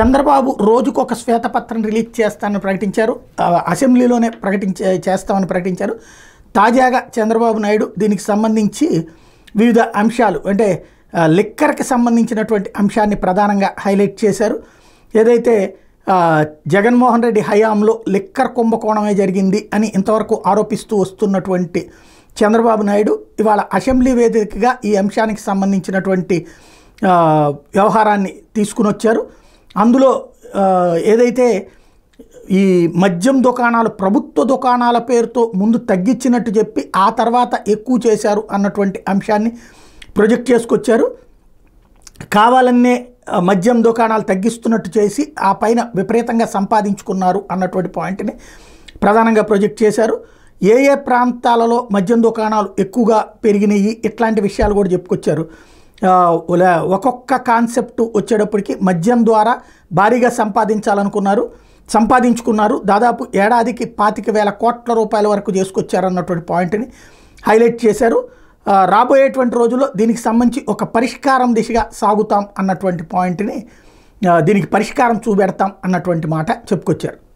చంద్రబాబు రోజుకు ఒక శ్వేతపత్రం రిలీజ్ చేస్తానని ప్రకటించారు అసెంబ్లీలోనే ప్రకటించే చేస్తామని ప్రకటించారు తాజాగా చంద్రబాబు నాయుడు దీనికి సంబంధించి వివిధ అంశాలు అంటే లిక్కర్కి సంబంధించినటువంటి అంశాన్ని ప్రధానంగా హైలైట్ చేశారు ఏదైతే జగన్మోహన్ రెడ్డి హయాంలో లిక్కర్ కుంభకోణమే జరిగింది అని ఇంతవరకు ఆరోపిస్తూ వస్తున్నటువంటి చంద్రబాబు నాయుడు ఇవాళ అసెంబ్లీ వేదికగా ఈ అంశానికి సంబంధించినటువంటి వ్యవహారాన్ని తీసుకుని వచ్చారు అందులో ఏదైతే ఈ మద్యం దుకాణాలు ప్రభుత్వ దుకాణాల పేరుతో ముందు తగ్గించినట్టు చెప్పి ఆ తర్వాత ఎక్కువ చేశారు అన్నటువంటి అంశాన్ని ప్రొజెక్ట్ చేసుకొచ్చారు కావాలనే మద్యం దుకాణాలు తగ్గిస్తున్నట్టు చేసి ఆ పైన విపరీతంగా సంపాదించుకున్నారు అన్నటువంటి పాయింట్ని ప్రధానంగా ప్రొజెక్ట్ చేశారు ఏ ఏ ప్రాంతాలలో మద్యం దుకాణాలు ఎక్కువగా పెరిగినాయి ఇట్లాంటి విషయాలు కూడా చెప్పుకొచ్చారు ఒక్కొక్క కాన్సెప్ట్ వచ్చేటప్పటికి మద్యం ద్వారా భారీగా సంపాదించాలనుకున్నారు సంపాదించుకున్నారు దాదాపు ఏడాదికి పాతిక వేల కోట్ల రూపాయల వరకు చేసుకొచ్చారన్నటువంటి పాయింట్ని హైలైట్ చేశారు రాబోయేటువంటి రోజుల్లో దీనికి సంబంధించి ఒక పరిష్కారం దిశగా సాగుతాం అన్నటువంటి పాయింట్ని దీనికి పరిష్కారం చూపెడతాం అన్నటువంటి మాట చెప్పుకొచ్చారు